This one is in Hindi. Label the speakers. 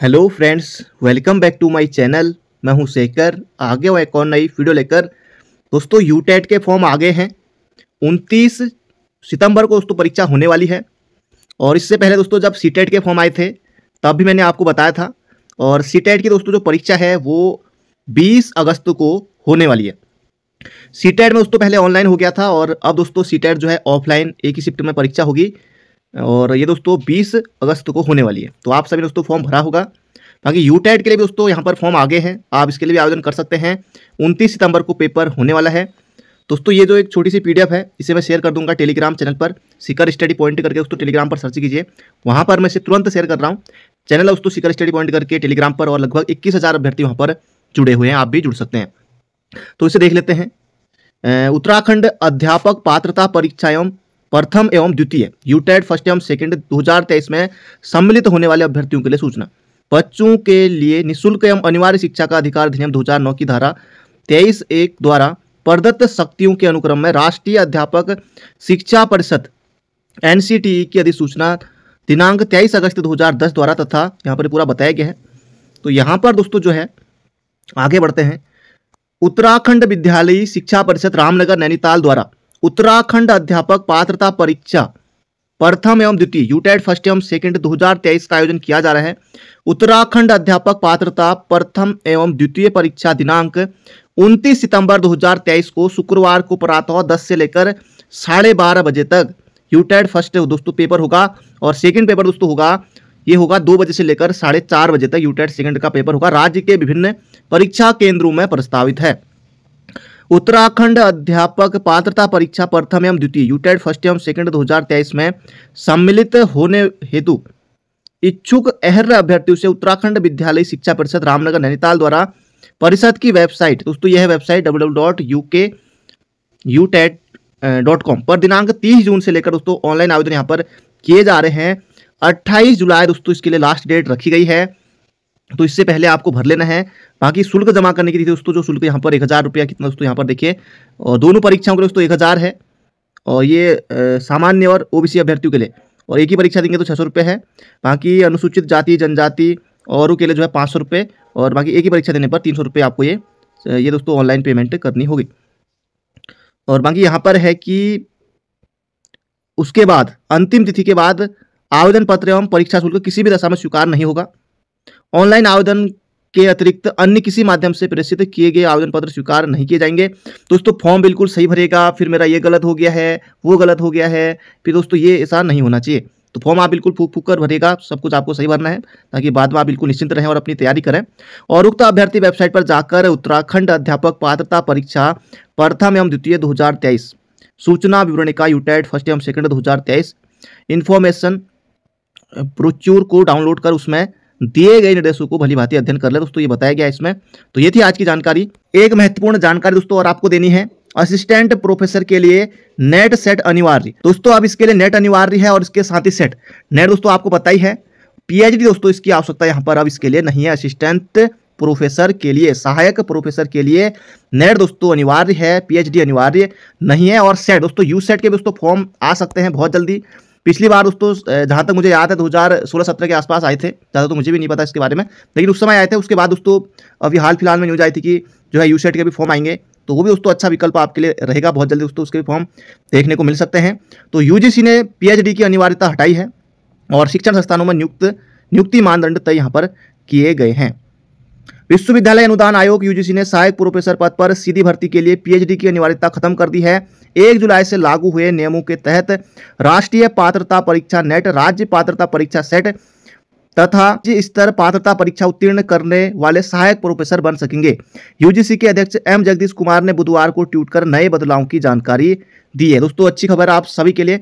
Speaker 1: hello friends welcome back to my channel मैं हूं शेखर आगे हुआ एक और नई वीडियो लेकर दोस्तों यू टेट के फॉर्म आगे हैं 29 सितंबर को दोस्तों परीक्षा होने वाली है और इससे पहले दोस्तों जब सी टेट के फॉर्म आए थे तब भी मैंने आपको बताया था और सी टेट की दोस्तों जो परीक्षा है वो बीस अगस्त को होने वाली है सी टेट में दोस्तों पहले ऑनलाइन हो गया था और अब दोस्तों सी टेट जो है ऑफलाइन एक ही शिफ्ट में परीक्षा होगी और ये दोस्तों बीस अगस्त को होने वाली है तो आप सभी दोस्तों फॉर्म भरा होगा बाकी यू के लिए भी दोस्तों यहाँ पर फॉर्म आगे हैं आप इसके लिए भी आवेदन कर सकते हैं उनतीस सितंबर को पेपर होने वाला है दोस्तों ये जो एक छोटी सी पीडीएफ है इसे मैं शेयर कर दूंगा टेलीग्राम चैनल पर सिकर स्टडी पॉइंट करके दोस्तों टेलीग्राम पर सर्च कीजिए वहाँ पर मैं इसे तुरंत शेयर कर रहा हूँ चैनल है दोस्तों सिकर स्टडी पॉइंट करके टेलीग्राम पर और लगभग इक्कीस हज़ार अभ्यर्थी वहाँ पर जुड़े हुए हैं आप भी जुड़ सकते हैं तो इसे देख लेते हैं उत्तराखंड अध्यापक पात्रता परीक्षा एवं प्रथम एवं द्वितीय यूटेड फर्स्ट एवं सेकेंड दो में सम्मिलित होने वाले अभ्यर्थियों के लिए सूचना बच्चों के लिए निःशुल्क एवं अनिवार्य शिक्षा का अधिकार अधिनियम दो की धारा तेईस एक द्वारा प्रदत्त शक्तियों के अनुक्रम में राष्ट्रीय अध्यापक शिक्षा परिषद एन e की अधिसूचना दिनांक तेईस अगस्त 2010 द्वारा तथा यहाँ पर पूरा बताया गया है तो यहाँ पर दोस्तों जो है आगे बढ़ते हैं उत्तराखंड विद्यालयी शिक्षा परिषद रामनगर नैनीताल द्वारा उत्तराखंड अध्यापक पात्रता परीक्षा प्रथम एवं द्वितीय यूटेड e फर्स्ट एवं सेकंड 2023 का आयोजन किया जा रहा है उत्तराखंड अध्यापक पात्रता प्रथम एवं द्वितीय परीक्षा दिनांक 29 सितंबर 2023 को शुक्रवार को प्रातः 10 से लेकर साढ़े बारह बजे तक यूटेड e फर्स्ट दोस्तों पेपर होगा और सेकंड पेपर दोस्तों होगा ये होगा दो बजे से लेकर साढ़े चार बजे तक यूटेड e सेकंड का पेपर होगा राज्य के विभिन्न परीक्षा केंद्रों में प्रस्तावित है उत्तराखंड अध्यापक पात्रता परीक्षा प्रथम एवं द्वितीय यूटेड e फर्स्ट एवं सेकेंड दो में सम्मिलित होने हेतु इच्छुक अहर अभ्यर्थियों से उत्तराखंड विद्यालय शिक्षा परिषद रामनगर नैनीताल द्वारा परिषद की वेबसाइट दोस्तों यह website W dot U K dot com पर दिनांक 30 जून से लेकर दोस्तों ऑनलाइन आवेदन यहाँ पर किए जा रहे हैं 28 जुलाई दोस्तों इसके लिए लास्ट डेट रखी गई है तो इससे पहले आपको भर लेना है बाकी शुल्क जमा करने की तिथि दोस्तों जो शुल्क यहाँ पर एक हज़ार रुपया कितना दोस्तों यहाँ पर देखिए और दोनों परीक्षाओं के लिए दोस्तों एक हज़ार है और ये सामान्य और ओबीसी अभ्यर्थियों के लिए और एक ही परीक्षा देंगे तो छः सौ रुपये है बाकी अनुसूचित जाति जनजाति औरों के लिए जो है पाँच सौ रुपये और बाकी एक ही परीक्षा देने पर तीन सौ रुपये आपको ये ये दोस्तों ऑनलाइन पेमेंट करनी होगी और बाकी यहाँ पर है कि उसके बाद अंतिम तिथि के बाद आवेदन पत्र एवं परीक्षा शुल्क किसी भी दशा में स्वीकार नहीं होगा ऑनलाइन आवेदन के अतिरिक्त अन्य किसी माध्यम से प्रेषित किए गए आवेदन पत्र स्वीकार नहीं किए जाएंगे दोस्तों फॉर्म बिल्कुल सही भरेगा फिर मेरा ये गलत हो गया है वो गलत हो गया है फिर दोस्तों ये ऐसा नहीं होना चाहिए तो फॉर्म आप बिल्कुल फूक फूक कर भरेगा सब कुछ आपको सही भरना है ताकि बाद में आप बिल्कुल निश्चिंत रहें और अपनी तैयारी करें और उक्त अभ्यर्थी वेबसाइट पर जाकर उत्तराखंड अध्यापक पात्रता परीक्षा प्रथम एवं द्वितीय दो सूचना विवरणिका यूटेट e फर्स्ट एवं सेकेंड दो हजार इन्फॉर्मेशन प्रोच्यूर को डाउनलोड कर उसमें दिए गए निर्देशों को भली भांति अध्ययन कर ले दोस्तों ये बताया गया इसमें तो ये थी आज की जानकारी एक महत्वपूर्ण जानकारी दोस्तों और आपको देनी है असिस्टेंट प्रोफेसर के लिए नेट सेट अनिवार्य दोस्तों अब इसके लिए नेट अनिवार्य है और इसके साथ ही सेट नेट दोस्तों आपको पता ही है पीएचडी दोस्तों इसकी आवश्यकता यहां पर अब इसके लिए नहीं है असिस्टेंट प्रोफेसर के लिए सहायक प्रोफेसर के लिए नेट दोस्तों अनिवार्य है पीएचडी अनिवार्य नहीं है और सेट दोस्तों यू सेट के भी दोस्तों फॉर्म आ सकते हैं बहुत जल्दी पिछली बार दोस्तों जहाँ तक मुझे याद है दो हज़ार सोलह सत्रह के आसपास आए थे ज़्यादा तो मुझे भी नहीं पता इसके बारे में लेकिन उस समय आए थे उसके बाद दोस्तों अभी हाल फिलहाल में न्यूज़ आई थी कि जो है यू सेट के भी फॉर्म आएंगे तो वो भी दोस्तों अच्छा विकल्प आपके लिए रहेगा बहुत जल्दी दोस्तों उसके भी फॉर्म देखने को मिल सकते हैं तो सी ने डी की अनिवार्यता हटाई है और शिक्षण संस्थानों में नियुक्त नियुक्ति मानदंड तय यहाँ पर किए गए हैं विश्वविद्यालय अनुदान आयोग यूजीसी ने सहायक प्रोफेसर पद पर सीधी भर्ती के लिए पीएचडी की अनिवार्यता खत्म कर दी है एक जुलाई से लागू हुए नियमों के तहत राष्ट्रीय पात्रता परीक्षा नेट राज्य पात्रता परीक्षा सेट तथा स्तर पात्रता परीक्षा उत्तीर्ण करने वाले सहायक प्रोफेसर बन सकेंगे यूजीसी के अध्यक्ष एम जगदीश कुमार ने बुधवार को ट्वीट कर नए बदलाव की जानकारी दी है दोस्तों अच्छी खबर आप सभी के लिए